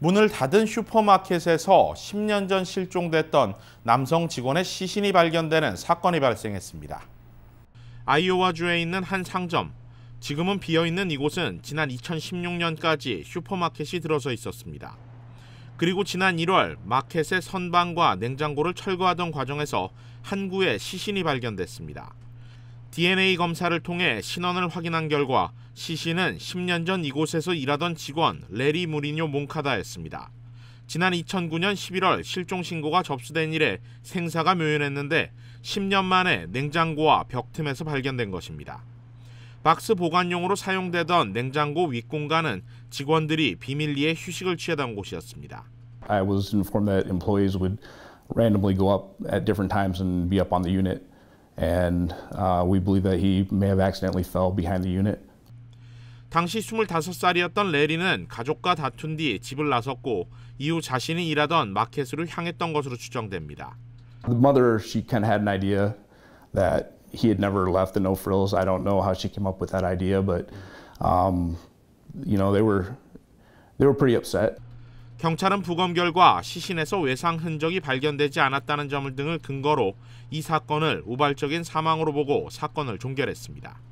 문을 닫은 슈퍼마켓에서 10년 전 실종됐던 남성 직원의 시신이 발견되는 사건이 발생했습니다. 아이오와주에 있는 한 상점. 지금은 비어있는 이곳은 지난 2016년까지 슈퍼마켓이 들어서 있었습니다. 그리고 지난 1월 마켓의 선반과 냉장고를 철거하던 과정에서 한 구의 시신이 발견됐습니다. DNA 검사를 통해 신원을 확인한 결과 시신은 10년 전 이곳에서 일하던 직원 레리 무리뇨 몽카다였습니다. 지난 2009년 11월 실종 신고가 접수된 이래 생사가 묘연했는데 10년 만에 냉장고와 벽 틈에서 발견된 것입니다. 박스 보관용으로 사용되던 냉장고 윗공간은 직원들이 비밀리에 휴식을 취하던 곳이었습니다. I was informed that employees would randomly go up at different times and be up on the unit and uh, we believe that he may have accidentally fell behind the unit. 당시 25살이었던 레리는 가족과 다툰 뒤 집을 나섰고 이후 자신이 일하던 마켓으로 향했던 것으로 추정됩니다. The mother she kind of had an idea that he had never left the no frills. I don't know how she came up with that idea, but um, you know they were they were pretty upset. 경찰은 부검 결과 시신에서 외상 흔적이 발견되지 않았다는 점을 등을 근거로 이 사건을 우발적인 사망으로 보고 사건을 종결했습니다.